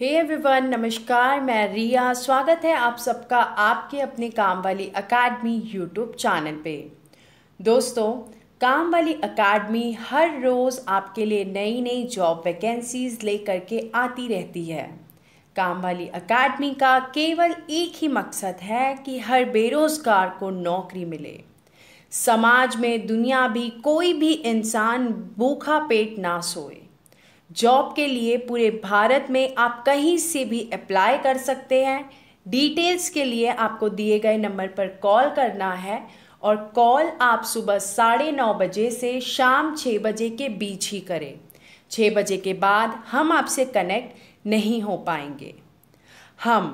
hey everyone नमस्कार मैं रिया स्वागत है आप सबका आपके अपने काम वाली अकादमी यूट्यूब चैनल पे दोस्तों काम वाली अकादमी हर रोज़ आपके लिए नई नई जॉब वैकेंसीज लेकर के आती रहती है काम वाली अकादमी का केवल एक ही मकसद है कि हर बेरोज़गार को नौकरी मिले समाज में दुनिया भी कोई भी इंसान भूखा पेट ना सोए जॉब के लिए पूरे भारत में आप कहीं से भी अप्लाई कर सकते हैं डिटेल्स के लिए आपको दिए गए नंबर पर कॉल करना है और कॉल आप सुबह साढ़े नौ बजे से शाम छः बजे के बीच ही करें छः बजे के बाद हम आपसे कनेक्ट नहीं हो पाएंगे हम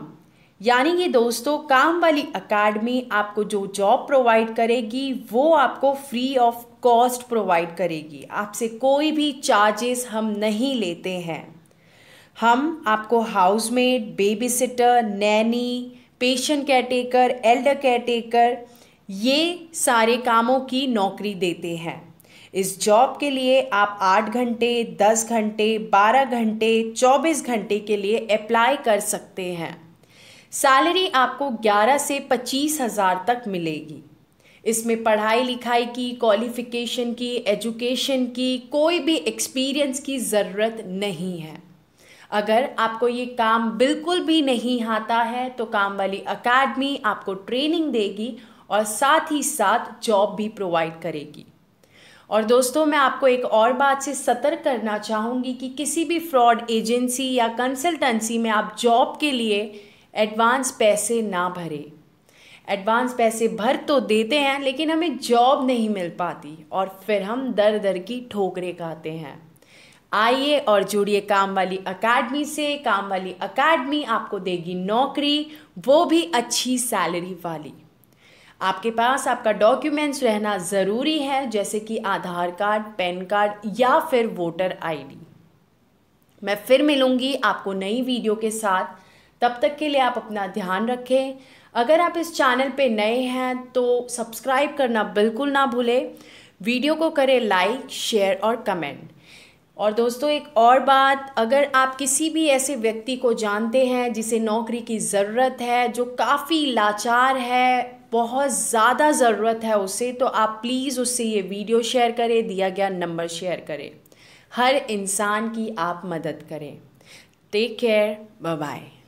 यानी कि दोस्तों काम वाली अकाडमी आपको जो जॉब प्रोवाइड करेगी वो आपको फ्री ऑफ कॉस्ट प्रोवाइड करेगी आपसे कोई भी चार्जेस हम नहीं लेते हैं हम आपको housemaid baby sitter nanny patient care elder care ये सारे कामों की नौकरी देते हैं इस जॉब के लिए आप आठ घंटे दस घंटे बारह घंटे चौबीस घंटे के लिए अप्लाई कर सकते हैं सैलरी आपको 11 से पच्चीस हज़ार तक मिलेगी इसमें पढ़ाई लिखाई की क्वालिफ़िकेशन की एजुकेशन की कोई भी एक्सपीरियंस की ज़रूरत नहीं है अगर आपको ये काम बिल्कुल भी नहीं आता है तो काम वाली अकेडमी आपको ट्रेनिंग देगी और साथ ही साथ जॉब भी प्रोवाइड करेगी और दोस्तों मैं आपको एक और बात से सतर्क करना चाहूँगी कि किसी भी फ्रॉड एजेंसी या कंसल्टेंसी में आप जॉब के लिए एडवांस पैसे ना भरे एडवांस पैसे भर तो देते हैं लेकिन हमें जॉब नहीं मिल पाती और फिर हम दर दर की ठोकरें खाते हैं आइए और जुड़िए काम वाली अकेडमी से काम वाली अकेडमी आपको देगी नौकरी वो भी अच्छी सैलरी वाली आपके पास आपका डॉक्यूमेंट्स रहना ज़रूरी है जैसे कि आधार कार्ड पैन कार्ड या फिर वोटर आईडी मैं फिर मिलूँगी आपको नई वीडियो के साथ तब तक के लिए आप अपना ध्यान रखें अगर आप इस चैनल पे नए हैं तो सब्सक्राइब करना बिल्कुल ना भूलें वीडियो को करें लाइक शेयर और कमेंट और दोस्तों एक और बात अगर आप किसी भी ऐसे व्यक्ति को जानते हैं जिसे नौकरी की ज़रूरत है जो काफ़ी लाचार है बहुत ज़्यादा ज़रूरत है उसे तो आप प्लीज़ उससे ये वीडियो शेयर करें दिया गया नंबर शेयर करें हर इंसान की आप मदद करें टेक केयर बाय